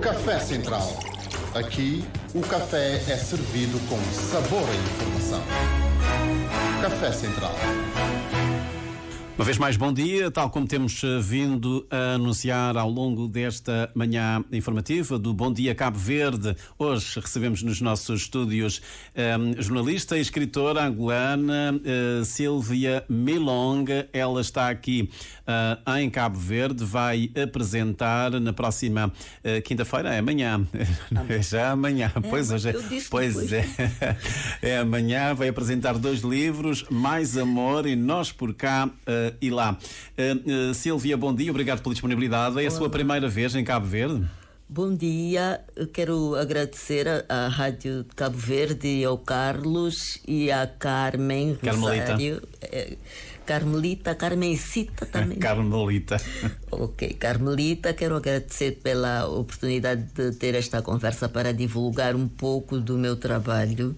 Café Central. Aqui, o café é servido com sabor à informação. Café Central uma vez mais, bom dia. Tal como temos eh, vindo a anunciar ao longo desta manhã informativa do Bom Dia Cabo Verde, hoje recebemos nos nossos estúdios um, ehm, jornalista e escritora angolana uh, Silvia Milong. Ela está aqui uh, em Cabo Verde, vai apresentar na próxima uh, quinta-feira, é amanhã. é já amanhã, é, pois hoje. É pois é. é amanhã, vai apresentar dois livros, Mais Amor e Nós por Cá. Uh, uh, e lá. Uh, Silvia, bom dia, obrigado pela disponibilidade. É a sua primeira vez em Cabo Verde? Bom dia, Eu quero agradecer à Rádio de Cabo Verde, ao Carlos e à Carmen Carmelita. Rosário. É, Carmelita, Carmencita também. Carmelita. Ok, Carmelita, quero agradecer pela oportunidade de ter esta conversa para divulgar um pouco do meu trabalho.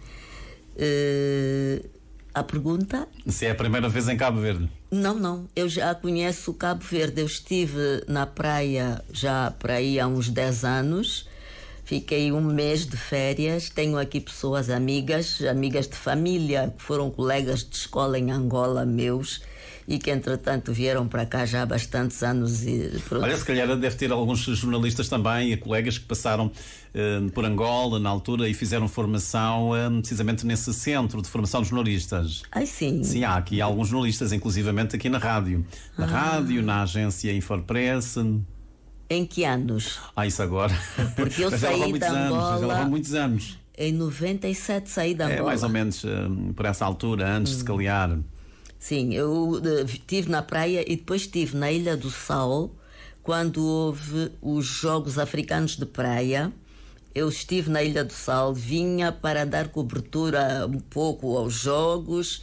Uh, a pergunta? Se é a primeira vez em Cabo Verde. Não, não. Eu já conheço Cabo Verde. Eu estive na praia já para aí há uns 10 anos. Fiquei um mês de férias. Tenho aqui pessoas amigas, amigas de família, que foram colegas de escola em Angola meus e que entretanto vieram para cá já há bastantes anos. E, Olha, se calhar deve ter alguns jornalistas também, eh, colegas que passaram eh, por Angola na altura e fizeram formação eh, precisamente nesse centro de formação de jornalistas. Ai sim. Sim, há aqui alguns jornalistas, inclusivamente aqui na rádio. Na ah. rádio, na agência Infopress. Em que anos? Ah, isso agora. Porque eu saí da Angola. Anos, levou muitos anos. Em 97 saí da Angola. É mais ou menos por essa altura, antes hum. se calhar. Sim, eu estive eh, na praia e depois estive na Ilha do Sal, quando houve os Jogos Africanos de Praia. Eu estive na Ilha do Sal, vinha para dar cobertura um pouco aos Jogos,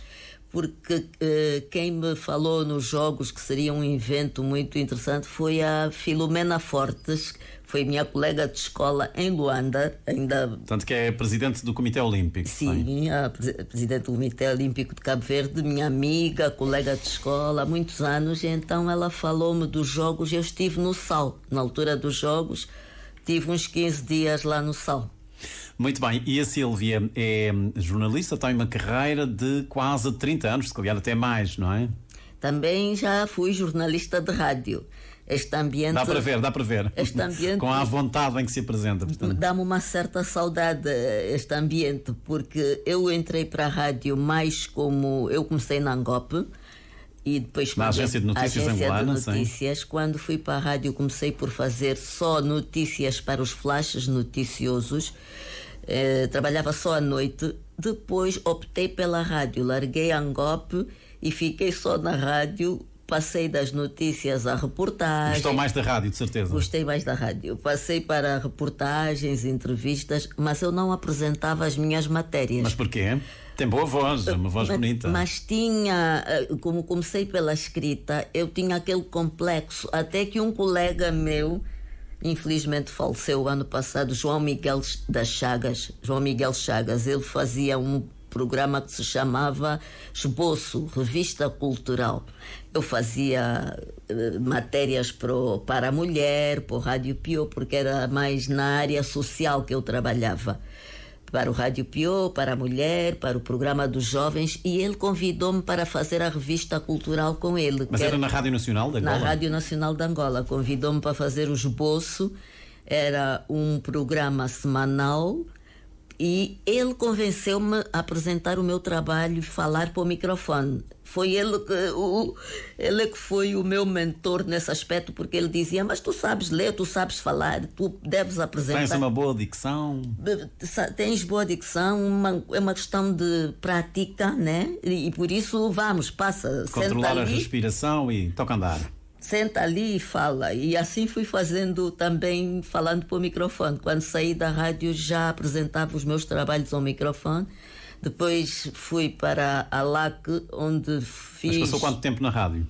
porque eh, quem me falou nos Jogos que seria um evento muito interessante foi a Filomena Fortes, foi minha colega de escola em Luanda, ainda. Tanto que é presidente do Comitê Olímpico. Sim, é? a presidente do Comitê Olímpico de Cabo Verde, minha amiga, colega de escola há muitos anos, e então ela falou-me dos jogos. Eu estive no Sal, na altura dos jogos, tive uns 15 dias lá no Sal. Muito bem, e a Silvia é jornalista, tem uma carreira de quase 30 anos, se calhar até mais, não é? Também já fui jornalista de rádio este ambiente. Dá para ver, dá para ver. Este ambiente, Com a vontade em que se apresenta. Dá-me uma certa saudade eh, este ambiente, porque eu entrei para a rádio mais como. Eu comecei na Angop e depois na Agência de Notícias agência Angolana, de Notícias. Sim. Quando fui para a rádio, comecei por fazer só notícias para os flashes noticiosos. Eh, trabalhava só à noite. Depois optei pela rádio, larguei a Angop e fiquei só na rádio passei das notícias à reportagem. Gostou mais da rádio, de certeza. Gostei mais da rádio. Passei para reportagens, entrevistas, mas eu não apresentava as minhas matérias. Mas porquê? Tem boa voz, é uma voz mas, bonita. Mas tinha, eh, como comecei pela escrita, eu tinha aquele complexo, até que um colega meu infelizmente faleceu ano passado, João Miguel das Chagas. João Miguel Chagas, ele fazia um, programa que se chamava Esboço, Revista Cultural. Eu fazia eh, matérias pro, para a mulher, para o Rádio Pio, porque era mais na área social que eu trabalhava. Para o Rádio Pio, para a mulher, para o programa dos jovens, e ele convidou-me para fazer a revista cultural com ele. Mas era, era na Rádio Nacional de Angola? Na Rádio Nacional de Angola. Convidou-me para fazer o esboço. Era um programa semanal e ele convenceu-me a apresentar o meu trabalho e falar para o microfone. Foi ele que, o, ele que foi o meu mentor nesse aspecto, porque ele dizia: Mas tu sabes ler, tu sabes falar, tu deves apresentar. Tens uma boa dicção. Tens boa dicção, uma, é uma questão de prática, né? E, e por isso, vamos, passa. Controlar a respiração e toca andar senta ali e fala. E assim fui fazendo também, falando para o microfone. Quando saí da rádio já apresentava os meus trabalhos ao microfone. Depois fui para a LAC, onde fiz. Mas passou quanto tempo na rádio?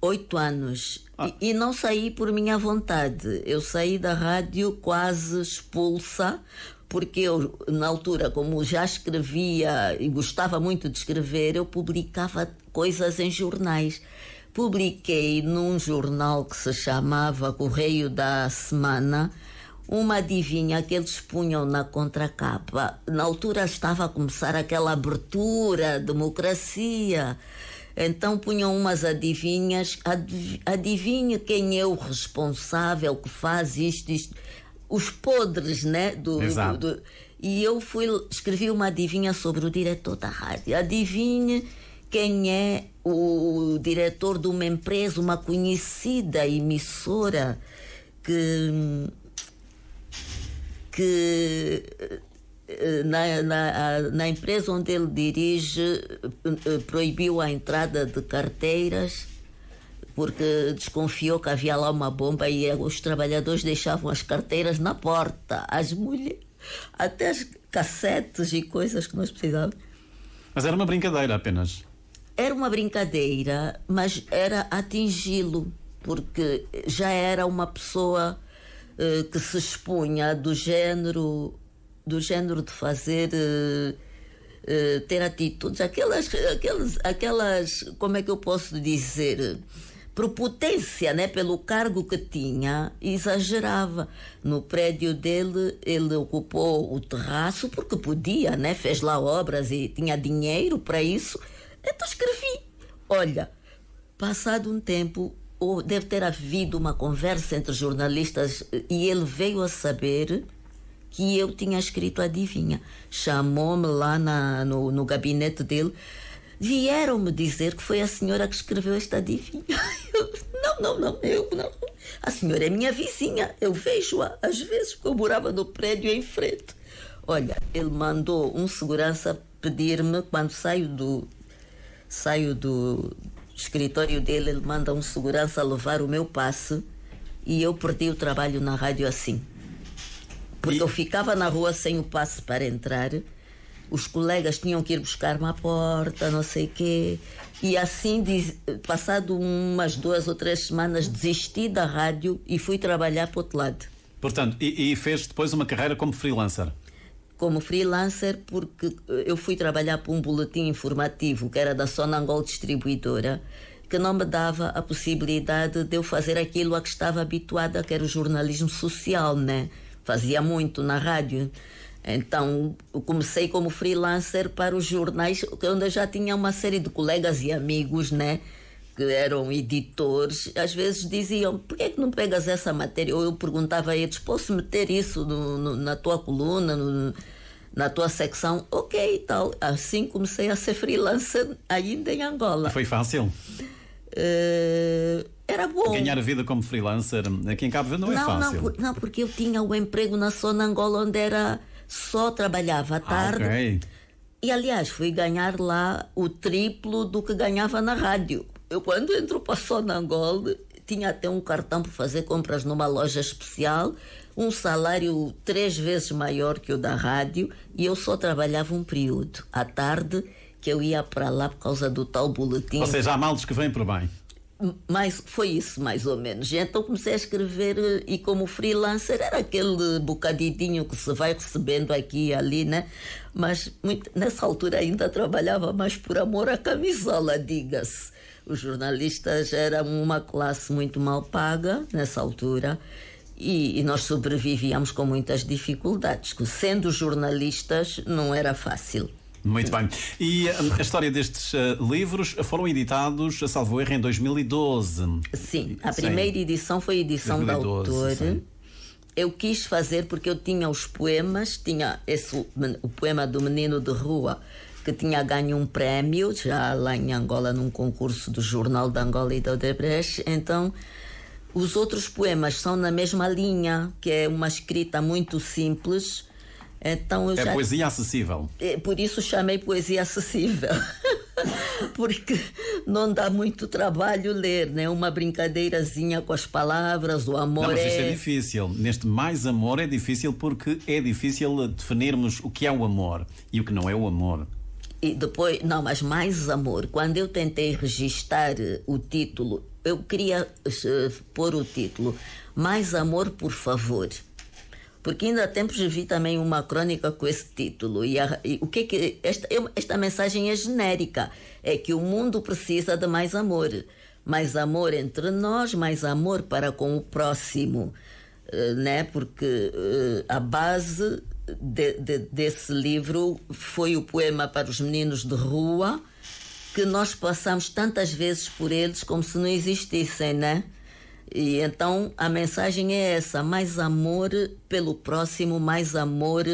Oito anos. Ah. E, e, não saí por minha vontade. Eu saí da rádio quase expulsa, porque eu, na altura, como já escrevia e gostava muito de escrever, eu publicava coisas em jornais publiquei num jornal que se chamava Correio da Semana uma adivinha que eles punham na contracapa. Na altura estava a começar aquela abertura, democracia. Então punham umas adivinhas, adivinhe quem é o responsável que faz isto, isto. os podres, né? Do, Exato. Do, do, e eu fui, escrevi uma adivinha sobre o diretor da rádio. Adivinhe quem é o diretor de uma empresa, uma conhecida emissora que que eh, na, na, na, empresa onde ele dirige eh, eh, proibiu a entrada de carteiras porque desconfiou que havia lá uma bomba e os trabalhadores deixavam as carteiras na porta, as mulheres, até as cassetes e coisas que nós precisávamos. Mas era uma brincadeira apenas. Era uma brincadeira, mas era atingi-lo, porque já era uma pessoa eh, que se expunha do género, do género de fazer. Eh, eh, ter atitudes, aquelas, aquelas, aquelas, como é que eu posso dizer, propotência, né, pelo cargo que tinha, exagerava. No prédio dele, ele ocupou o terraço porque podia, né, fez lá obras e tinha dinheiro para isso. Então, Olha, passado um tempo, ou deve ter havido uma conversa entre jornalistas eh, e ele veio a saber que eu tinha escrito a divinha. Chamou-me lá na, no, no gabinete dele. Vieram-me dizer que foi a senhora que escreveu esta divinha. Eu, não, não, não, eu não. A senhora é minha vizinha. Eu vejo-a às vezes, porque eu morava no prédio em frente. Olha, ele mandou um segurança pedir-me, quando saio do, saio do escritório dele, ele manda um segurança levar o meu passe e eu perdi o trabalho na rádio assim. Porque e... eu ficava na rua sem o passe para entrar, os colegas tinham que ir buscar-me à porta, não sei o quê. E assim, passado umas duas ou três semanas, desisti da rádio e fui trabalhar para outro lado. Portanto, e, e fez depois uma carreira como freelancer? como freelancer porque eh, eu fui trabalhar para um boletim informativo que era da Sonangol Distribuidora que não me dava a possibilidade de eu fazer aquilo a que estava habituada, que era o jornalismo social, né? Fazia muito na rádio. Então, comecei como freelancer para os jornais, onde eu já tinha uma série de colegas e amigos, né? que eram editores, às vezes diziam: por que, é que não pegas essa matéria? Ou eu perguntava a eles: posso meter isso no, no, na tua coluna, no, na tua secção? Ok, tal. Assim comecei a ser freelancer ainda em Angola. Foi fácil? Uh, era bom. Ganhar a vida como freelancer aqui em Cabo Verde não, é não é fácil. Não, por, não, porque eu tinha o um emprego na zona Angola onde era só trabalhava à ah, tarde. Ah, okay. E aliás, fui ganhar lá o triplo do que ganhava na rádio eu quando entro para Sonangol, tinha até um cartão para fazer compras numa loja especial, um salário três vezes maior que o da rádio, e eu só trabalhava um período. À tarde, que eu ia para lá por causa do tal boletim. Ou seja, há males que vêm por bem. Mas foi isso, mais ou menos. Então comecei a escrever eh, e como freelancer era aquele bocadidinho que se vai recebendo aqui e ali, né? Mas muito, nessa altura ainda trabalhava mais por amor à camisola, diga-se. Os jornalistas eram uma classe muito mal paga nessa altura e, e nós sobrevivíamos com muitas dificuldades, sendo jornalistas não era fácil. Muito bem. E hum, a, história destes uh, livros foram editados, a salvo erro, em 2012. Sim, a primeira sim. edição foi a edição 2012, da autora. Eu quis fazer porque eu tinha os poemas, tinha esse, o poema do Menino de Rua, que tinha ganho um prémio já lá em Angola num concurso do Jornal de Angola e da Odebrecht. Então, os outros poemas são na mesma linha, que é uma escrita muito simples. Então, é já... poesia acessível. É, por isso chamei poesia acessível. Porque não dá muito trabalho ler, né? Uma brincadeirazinha com as palavras, o amor. Não, mas isto é... é difícil. Neste mais amor é difícil porque é difícil definirmos o que é o amor e o que não é o amor. E depois, não, mas mais amor. Quando eu tentei registrar eh, o título, eu queria uh, pôr o título Mais Amor, por favor. Porque ainda há tempos vi também uma crônica com esse título. E, a, e o que é que. Esta, eu, esta mensagem é genérica. É que o mundo precisa de mais amor. Mais amor entre nós, mais amor para com o próximo. Uh, né? Porque uh, a base de, de, desse livro foi o poema para os meninos de rua, que nós passamos tantas vezes por eles como se não existissem, né? E então a mensagem é essa: mais amor pelo próximo, mais amor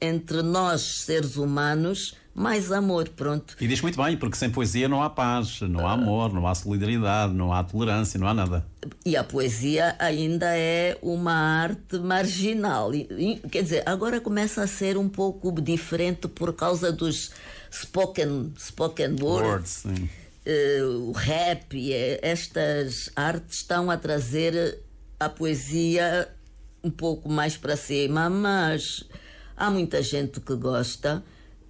entre nós, seres humanos, mais amor, pronto. E diz muito bem, porque sem poesia não há paz, não há amor, não há solidariedade, não há tolerância, não há nada. E a poesia ainda é uma arte marginal. Quer dizer, agora começa a ser um pouco diferente por causa dos spoken, spoken words. words eh, o rap, eh, estas artes estão a trazer a poesia um pouco mais para cima, mas há muita gente que gosta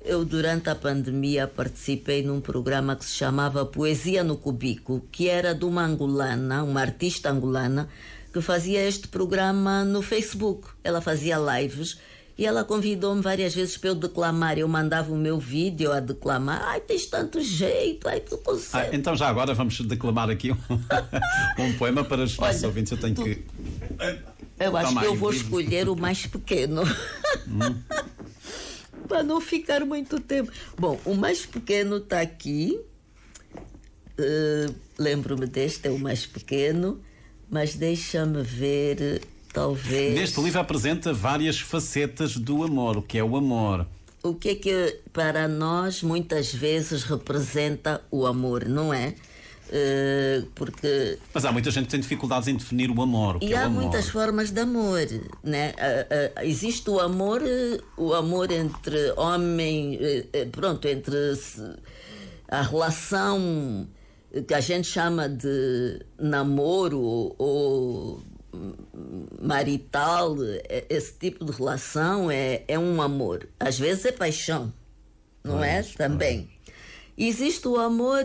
eu durante a pandemia participei num programa que se chamava Poesia no Cubico, que era de uma angolana, uma artista angolana, que fazia este programa no Facebook. Ela fazia lives e ela convidou-me várias vezes para eu declamar. Eu mandava o meu vídeo a declamar. Ai, tens tanto jeito, ai, tu consegues. Ah, então já agora vamos declamar aqui um, um poema para os nossos ouvintes. Eu tenho tu... que. Eu acho que eu vou escolher o mais pequeno. Hum. para não ficar muito tempo. Bom, o mais pequeno está aqui. Uh, Lembro-me deste, é o mais pequeno, mas deixa-me ver, talvez. Neste livro apresenta várias facetas do amor, o que é o amor. O que é que para nós muitas vezes representa o amor, não é? Eh, porque... Mas há muita gente que tem dificuldades em definir o amor. O e é há é muitas formas de amor. Né? Eh, eh, existe o amor, o amor entre homem, pronto, entre a relação que a gente chama de namoro ou marital, esse tipo de relação é, é um amor. Às vezes é paixão, não é? pois, é? Também. Pois. Existe o amor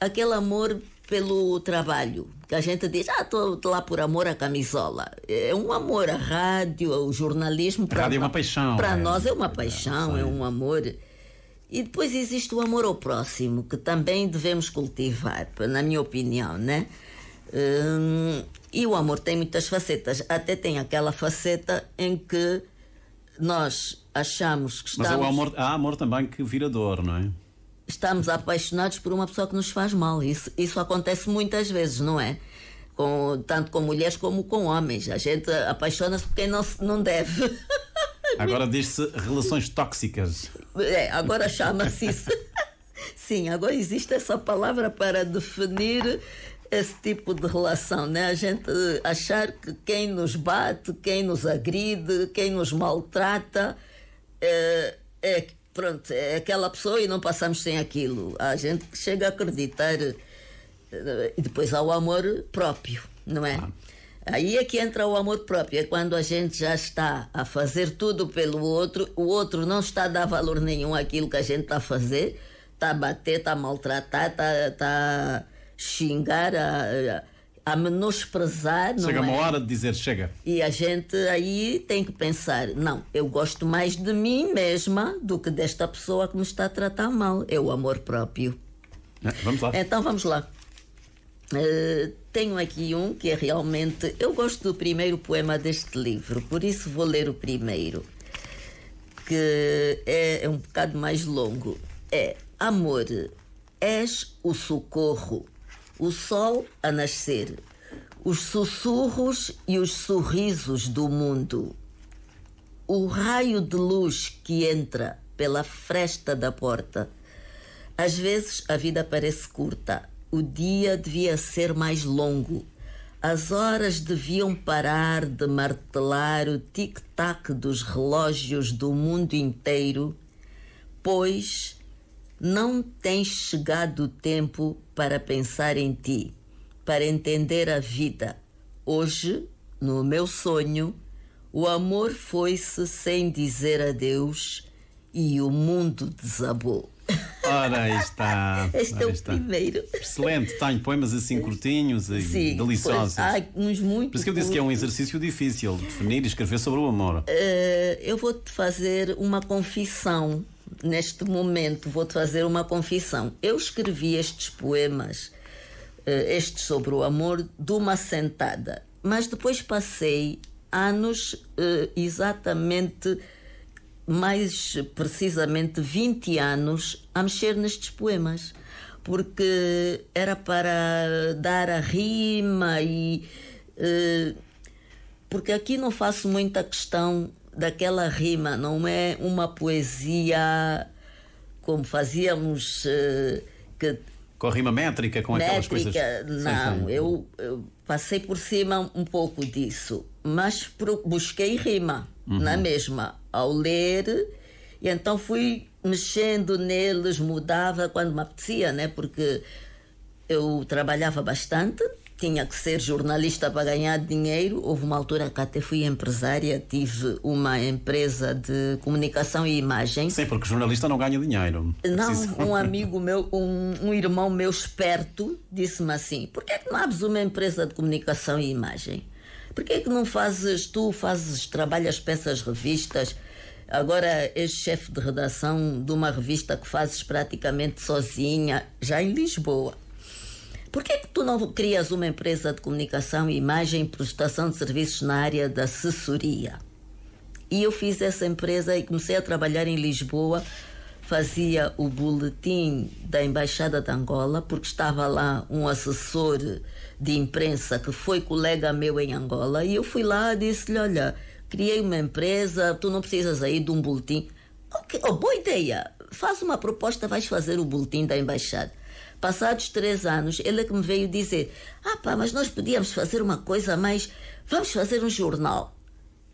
aquele amor pelo trabalho, que a gente diz, ah, estou lá por amor à camisola. É um amor à rádio, ao jornalismo. Pra, rádio é uma paixão. Para é. nós é uma paixão, é, é um amor. E depois existe o amor ao próximo, que também devemos cultivar, na minha opinião, né? Hum, e o amor tem muitas facetas. Até tem aquela faceta em que nós achamos que estamos... Mas o amor, há amor também que vira dor, não é? estamos apaixonados por uma pessoa que nos faz mal. Isso, isso acontece muitas vezes, não é? Com, tanto com mulheres como com homens. A gente apaixona-se por quem não, não deve. Agora diz-se relações tóxicas. É, agora chama-se isso. Sim, agora existe essa palavra para definir esse tipo de relação, né? A gente achar que quem nos bate, quem nos agride, quem nos maltrata eh, é, é, pronto, é aquela pessoa e não passamos sem aquilo. Há gente que chega a acreditar eh, e depois há o amor próprio, não é? Ah. Aí é que entra o amor próprio, é quando a gente já está a fazer tudo pelo outro, o outro não está a dar valor nenhum àquilo que a gente está a fazer, está a bater, está a maltratar, está, está a xingar, a, a a menosprezar. Chega uma é? hora de dizer chega. E a gente aí tem que pensar: não, eu gosto mais de mim mesma do que desta pessoa que me está a tratar mal. É o amor próprio. É, vamos lá. Então vamos lá. Uh, tenho aqui um que é realmente. Eu gosto do primeiro poema deste livro, por isso vou ler o primeiro, que é, é um bocado mais longo. É Amor, és o socorro o sol a nascer, os sussurros e os sorrisos do mundo, o raio de luz que entra pela fresta da porta. Às vezes a vida parece curta, o dia devia ser mais longo. As horas deviam parar de martelar o tic-tac dos relógios do mundo inteiro, pois não tens chegado o tempo para pensar em ti, para entender a vida. Hoje, no meu sonho, o amor foi-se sem dizer adeus e o mundo desabou. Ora está. Este é Ora é o está. primeiro. Excelente, tenho poemas assim curtinhos e Sim, deliciosos. Pois, há uns muito. Por isso que eu disse que é um exercício difícil definir e escrever sobre o amor. Uh, eu vou-te fazer uma confissão neste momento, vou-te fazer uma confissão. Eu escrevi estes poemas, eh, estes sobre o amor, de uma sentada, mas depois passei anos eh, exatamente. Mais precisamente 20 anos a mexer nestes poemas porque era para dar a rima e. Eh, porque aqui não faço muita questão daquela rima, não é uma poesia como fazíamos eh, que com a rima métrica, com métrica, aquelas coisas. Não, sim, sim. Eu, eu, passei por cima um pouco disso, mas pro, busquei rima uhum. na mesma ao ler e então fui mexendo neles, mudava quando me apetecia, né? Porque eu trabalhava bastante tinha que ser jornalista para ganhar dinheiro. Houve uma altura que até fui empresária, tive uma empresa de comunicação e imagem. Sim, porque jornalista não ganha dinheiro. Não, Preciso. um amigo meu, um, um irmão meu esperto, disse-me assim: por que é que não abres uma empresa de comunicação e imagem? Por que é que não fazes, tu fazes, trabalhas peças, revistas? Agora és chefe de redação de uma revista que fazes praticamente sozinha, já em Lisboa. Por que, é que tu não crias uma empresa de comunicação, imagem e prestação de serviços na área da assessoria? E eu fiz essa empresa e comecei a trabalhar em Lisboa. Fazia o boletim da Embaixada de Angola, porque estava lá um assessor de imprensa que foi colega meu em Angola. E eu fui lá e disse-lhe: Olha, criei uma empresa, tu não precisas aí de um boletim. Ok, oh, boa ideia. Faz uma proposta, vais fazer o boletim da Embaixada passados três anos, ele é que me veio dizer: Ah, pá, mas nós podíamos fazer uma coisa mais. Vamos fazer um jornal.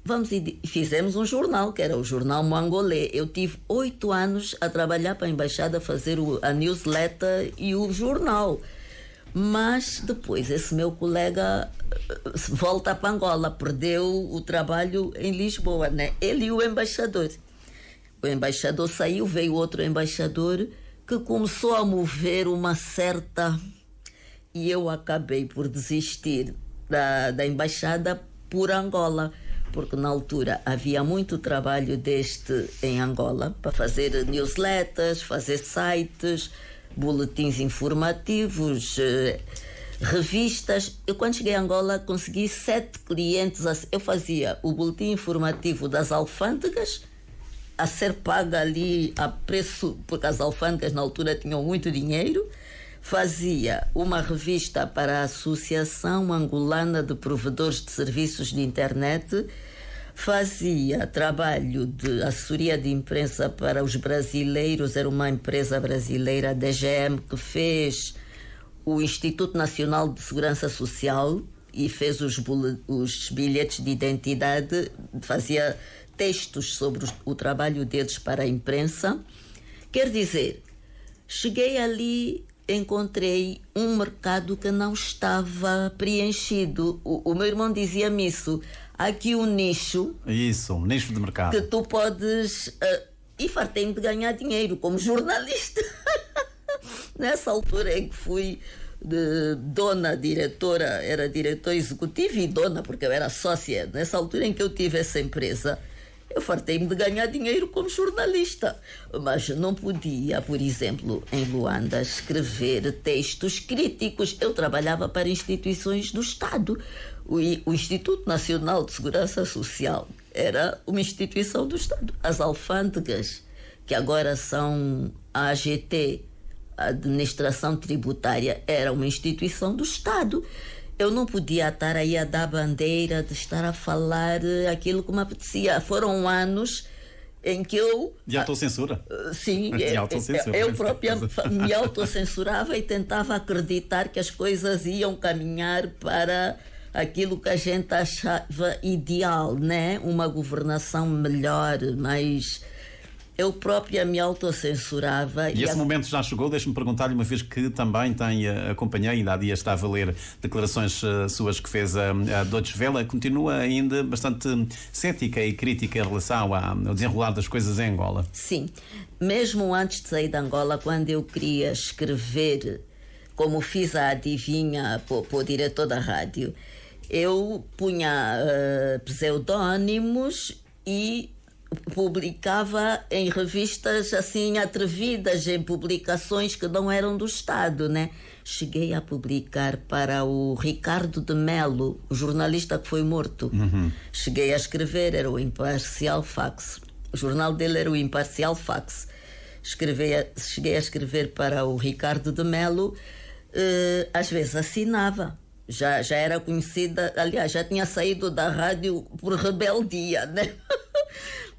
Vamos e fizemos um jornal, que era o Jornal Mangolê. Eu tive oito anos a trabalhar para a embaixada, fazer o, a newsletter e o jornal. Mas depois esse meu colega eh, volta para Angola, perdeu o trabalho em Lisboa, né? Ele e o embaixador. O embaixador saiu, veio outro embaixador que começou a mover uma certa. E eu acabei por desistir da, da embaixada por Angola, porque na altura havia muito trabalho deste em Angola para fazer newsletters, fazer sites, boletins informativos, eh, revistas. Eu, quando cheguei a Angola, consegui sete clientes. Eu fazia o boletim informativo das alfândegas a ser paga ali a preço, porque as alfândegas na altura tinham muito dinheiro, fazia uma revista para a Associação Angolana de Provedores de Serviços de Internet, fazia trabalho de assessoria de imprensa para os brasileiros, era uma empresa brasileira, a DGM, que fez o Instituto Nacional de Segurança Social e fez os, os bilhetes de identidade, fazia textos sobre o trabalho deles para a imprensa. Quer dizer, cheguei ali, encontrei um mercado que não estava preenchido. O, o meu irmão dizia-me isso. Há aqui um nicho. Isso, um nicho de mercado. Que tu podes. Uh, e fartei-me de ganhar dinheiro como jornalista. Nessa altura em que fui dona diretora, era diretora executiva e dona, porque eu era sócia, nessa altura em que eu tive essa empresa, eu fartei-me de ganhar dinheiro como jornalista, mas não podia, por exemplo, em Luanda, escrever textos críticos. Eu trabalhava para instituições do Estado. O, o Instituto Nacional de Segurança Social era uma instituição do Estado. As alfândegas, que agora são a AGT, a Administração Tributária, era uma instituição do Estado eu não podia estar aí a dar bandeira, de estar a falar eh, aquilo que me apetecia. Foram anos em que eu. De ah, autocensura? Eh, sim, de eh, autocensura. eu própria me autocensurava e tentava acreditar que as coisas iam caminhar para aquilo que a gente achava ideal, né? Uma governação melhor, mais eu própria me autocensurava. E, e esse a... momento já chegou, deixe-me perguntar-lhe, uma vez que também tem, eh, acompanhei, ainda há dias estava a ler declarações eh, suas que fez a, a Deutsche continua ainda bastante cética e crítica em relação ao desenrolar das coisas em Angola. Sim, mesmo antes de sair de Angola, quando eu queria escrever, como fiz a adivinha para o diretor da rádio, eu punha uh, pseudónimos e publicava em revistas assim atrevidas, em publicações que não eram do Estado, né? Cheguei a publicar para o Ricardo de Melo, o jornalista que foi morto. Uhum. Cheguei a escrever, era o Imparcial Fax. O jornal dele era o Imparcial Fax. Escrevi a, cheguei a escrever para o Ricardo de Melo, uh, às vezes assinava já, já era conhecida, aliás, já tinha saído da rádio por rebeldia, né?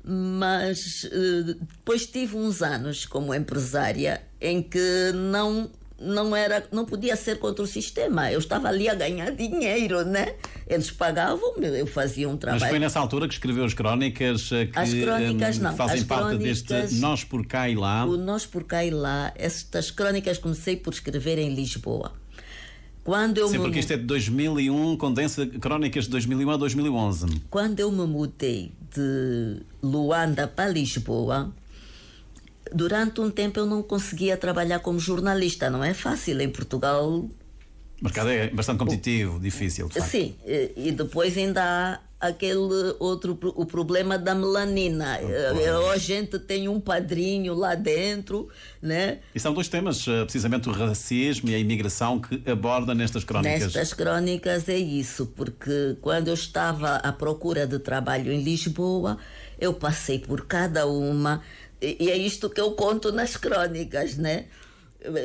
mas eh, depois tive uns anos como empresária em que não não era não podia ser contra o sistema eu estava ali a ganhar dinheiro né eles pagavam eu fazia um trabalho mas foi nessa altura que escreveu as crónicas eh, que as crónicas eh, não fazem as parte deste nós por cá e lá o nós por cá e lá estas crónicas comecei por escrever em Lisboa quando eu Sim, porque isto é de 2001, condensa crónicas de 2001 a 2011. Quando eu me mudei de Luanda para Lisboa, durante um tempo eu não conseguia trabalhar como jornalista. Não é fácil em Portugal. O mercado é bastante competitivo, difícil. Sim, e depois ainda há aquele outro o problema da melanina. Oh, a gente tem um padrinho lá dentro, né? E são dois temas, eh, precisamente o racismo e a imigração que aborda nestas crónicas. Nestas crónicas é isso, porque quando eu estava à procura de trabalho em Lisboa, eu passei por cada uma e é isto que eu conto nas crónicas, né?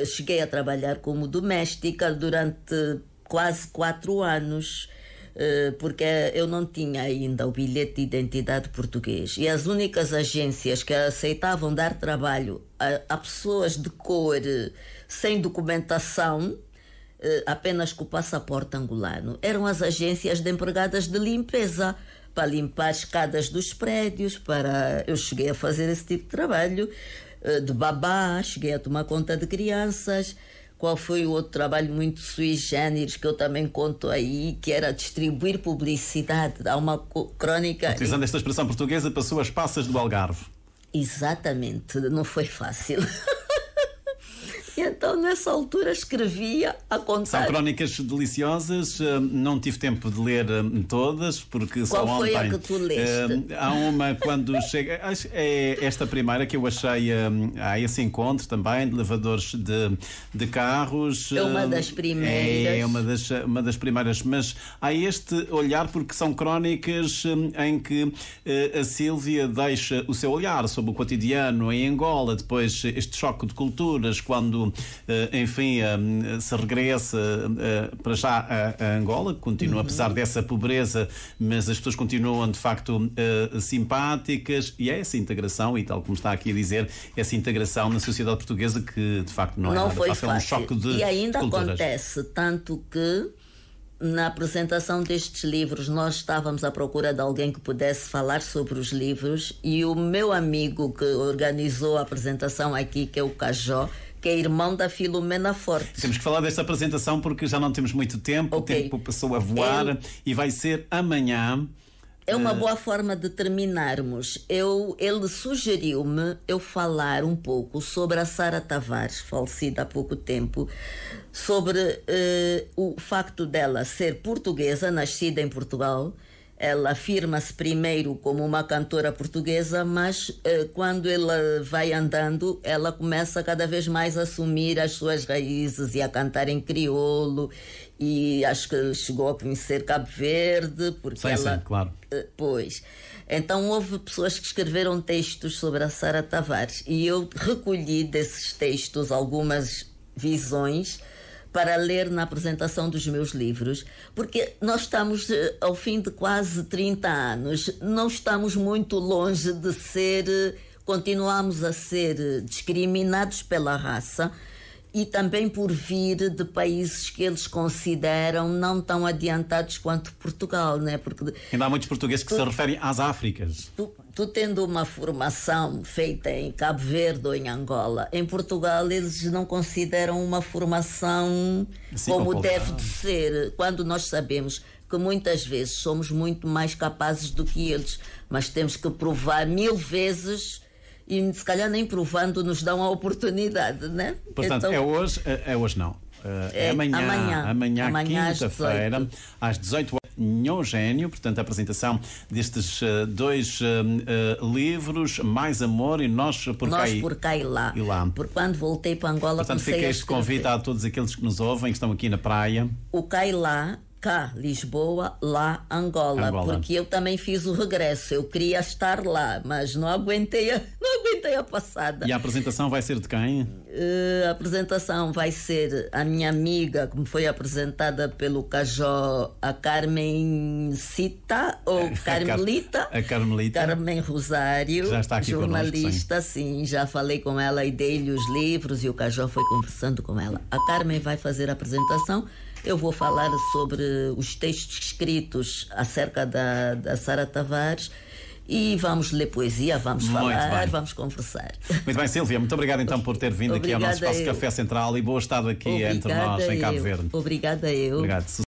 cheguei a trabalhar como doméstica durante quase quatro anos eh, porque eu não tinha ainda o bilhete de identidade português. E as únicas agências que aceitavam dar trabalho a, a pessoas de cor sem documentação, eh, apenas com o passaporte angolano, eram as agências de empregadas de limpeza para limpar escadas dos prédios, para eu cheguei a fazer esse tipo de trabalho eh, de babá, cheguei a tomar conta de crianças, qual foi o outro trabalho muito sui generis que eu também conto aí, que era distribuir publicidade. Há uma crónica? Utilizando esta expressão portuguesa, passou as passas do Algarve. Exatamente, não foi fácil. E então, nessa altura, escrevia a contar. São crónicas deliciosas, eh, não tive tempo de ler eh, todas, porque Qual só foi ontem. A que tu leste? Eh, há uma quando chega. É esta primeira que eu achei a esse encontro também, de levadores de, de carros. É uma das primeiras. É uma das, uma das primeiras, mas há este olhar, porque são crónicas em que a Sílvia deixa o seu olhar sobre o cotidiano em Angola, depois este choque de culturas, quando eh, enfim, eh, se regressa eh, para já a Angola, que continua, uhum. apesar dessa pobreza, mas as pessoas continuam de facto simpáticas e é essa integração, e tal como está aqui a dizer, essa integração na sociedade portuguesa que de facto não, é não é nada foi fácil, é um choque de. E ainda acontece, tanto que na apresentação destes livros, nós estávamos à procura de alguém que pudesse falar sobre os livros e o meu amigo que organizou a apresentação aqui, que é o Cajó, que é irmão da Filomena Forte. Temos que falar desta apresentação porque já não temos muito tempo, okay. o tempo passou a voar e vai ser amanhã. É uma eh, boa forma de terminarmos. Eu, ele sugeriu-me eu falar um pouco sobre a Sara Tavares, falecida há pouco tempo, sobre eh, o facto dela ser portuguesa, nascida em Portugal, ela afirma-se primeiro como uma cantora portuguesa, mas eh, quando ela vai andando, ela começa cada vez mais a assumir as suas raízes e a cantar em crioulo. E acho que chegou a conhecer Cabo Verde, porque sim, ela. Sim, claro. Eh, pois. Então houve pessoas que escreveram textos sobre a Sara Tavares e eu recolhi desses textos algumas visões para ler na apresentação dos meus livros, porque nós estamos eh, ao fim de quase 30 anos, não estamos muito longe de ser, eh, continuamos a ser eh, discriminados pela raça e também por vir de países que eles consideram não tão adiantados quanto Portugal, né? Porque ainda há muitos portugueses que se referem às Áfricas. Tu, tu, tendo uma formação feita em Cabo Verde ou em Angola, em Portugal eles não consideram uma formação Sim, como deve de ser, quando nós sabemos que muitas vezes somos muito mais capazes do que eles, mas temos que provar mil vezes e se calhar nem provando nos dão a oportunidade, né? Portanto, então, é hoje, é, é hoje não. É, é amanhã, amanhã, amanhã, amanhã quinta-feira, às 18 horas, Nhongénio, portanto, a apresentação destes uh, dois uh, uh, livros, Mais Amor e Nós por Nós Cá, por cá e, lá. e Lá. Por quando voltei para Angola, Portanto, fica este convite a todos aqueles que nos ouvem, que estão aqui na praia. O Cá Lá cá, Lisboa, lá, Angola, Angola, porque eu também fiz o regresso. Eu queria estar lá, mas não aguentei a, não aguentei a passada. E a apresentação vai ser de quem? Uh, a apresentação vai ser a minha amiga, que me foi apresentada pelo Cajó, a Carmen Cita ou Carmelita. A, Car a Carmelita. Carmen Rosário, já está aqui jornalista, conosco, sim. sim, já falei com ela e dei-lhe os livros e o Cajó foi conversando com ela. A Carmen vai fazer a apresentação. Eu vou falar sobre os textos escritos acerca da, da Sara Tavares e vamos ler poesia, vamos falar, vamos conversar. Muito bem, Silvia, muito obrigado então por ter vindo aqui ao nosso espaço Café Central e boa estado aqui entre nós em Cabo Verde. Obrigada eu. Obrigado.